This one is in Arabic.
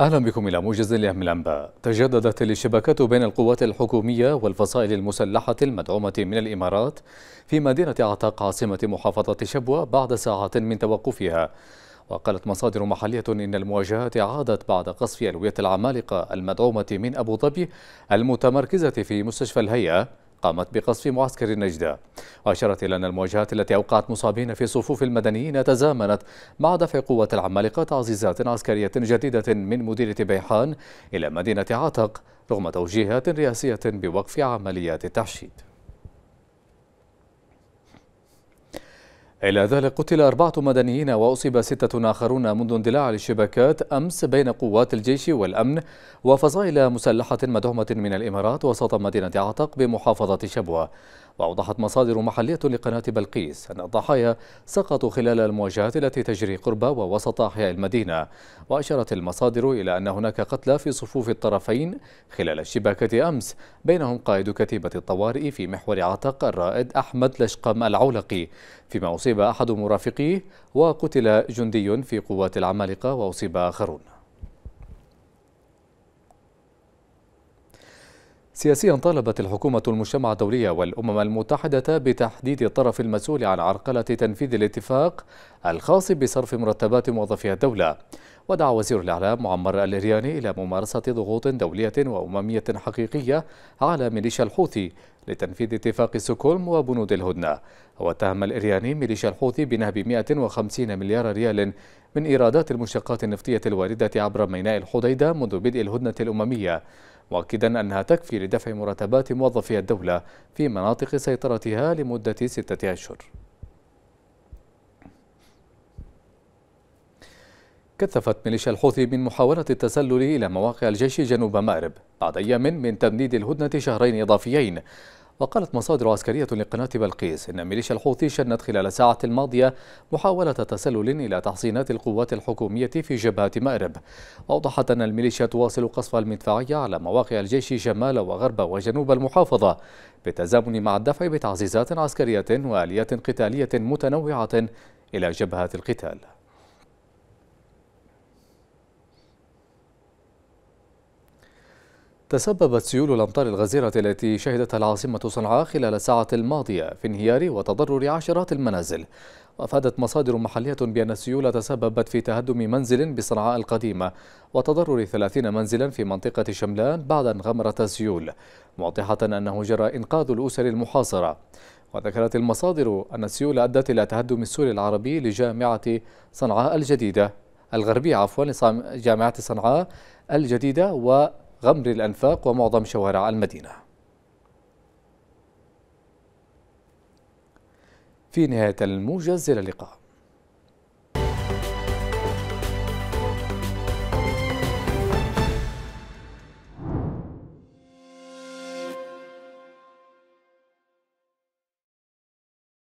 أهلا بكم إلى موجز لأهم الأنباء تجددت الاشتباكات بين القوات الحكومية والفصائل المسلحة المدعومة من الإمارات في مدينة عتاق عاصمة محافظة شبوة بعد ساعات من توقفها وقالت مصادر محلية إن المواجهات عادت بعد قصف ألوية العمالقة المدعومة من أبو ظبي المتمركزة في مستشفى الهيئة قامت بقصف معسكر نجدة وأشارت إلى أن المواجهات التي أوقعت مصابين في صفوف المدنيين تزامنت مع دفع قوة العمالقة تعزيزات عسكرية جديدة من مديرية بيحان إلى مدينة عتق رغم توجيهات رئاسية بوقف عمليات التحشيد إلى ذلك قتل أربعة مدنيين وأصيب ستة آخرون منذ اندلاع الاشتباكات أمس بين قوات الجيش والأمن وفصائل مسلحة مدعومة من الإمارات وسط مدينة عتق بمحافظة شبوة وأوضحت مصادر محلية لقناة بلقيس أن الضحايا سقطوا خلال المواجهات التي تجري قرب ووسط أحياء المدينة وأشارت المصادر إلى أن هناك قتلى في صفوف الطرفين خلال الشباكة أمس بينهم قائد كتيبة الطوارئ في محور عتق الرائد أحمد لشقم العولقي فيما أصيب أحد مرافقيه وقتل جندي في قوات العمالقة وأصيب آخرون سياسيا طالبت الحكومة المجتمع الدولية والأمم المتحدة بتحديد الطرف المسؤول عن عرقلة تنفيذ الاتفاق الخاص بصرف مرتبات موظفي الدولة ودعا وزير الإعلام معمر الإرياني إلى ممارسة ضغوط دولية وأممية حقيقية على ميليشيا الحوثي لتنفيذ اتفاق سوكولم وبنود الهدنة واتهم الإرياني ميليشيا الحوثي بنهب 150 مليار ريال من إيرادات المشتقات النفطية الواردة عبر ميناء الحديدة منذ بدء الهدنة الأممية مؤكدا أنها تكفي لدفع مرتبات موظفي الدولة في مناطق سيطرتها لمدة ستة أشهر كثفت ميليشيا الحوثي من محاولة التسلل إلى مواقع الجيش جنوب مأرب بعد أيام من تمديد الهدنة شهرين إضافيين وقالت مصادر عسكرية لقناة بلقيس إن ميليشيا الحوثي شنت خلال الساعة الماضية محاولة تسلل إلى تحصينات القوات الحكومية في جبهة مأرب وأوضحت أن الميليشيا تواصل قصف المدفعية على مواقع الجيش شمال وغرب وجنوب المحافظة بالتزامن مع الدفع بتعزيزات عسكرية وآليات قتالية متنوعة إلى جبهات القتال تسببت سيول الأمطار الغزيرة التي شهدتها العاصمة صنعاء خلال الساعة الماضية في انهيار وتضرر عشرات المنازل وأفادت مصادر محلية بأن السيول تسببت في تهدم منزل بصنعاء القديمة وتضرر 30 منزلا في منطقة شملان بعد أن غمرت السيول موضحة أنه جرى إنقاذ الأسر المحاصرة وذكرت المصادر أن السيول أدت إلى تهدم السور العربي لجامعة صنعاء الجديدة الغربية عفوا جامعة صنعاء الجديدة و غمر الأنفاق ومعظم شوارع المدينة في نهاية الموجز إلى اللقاء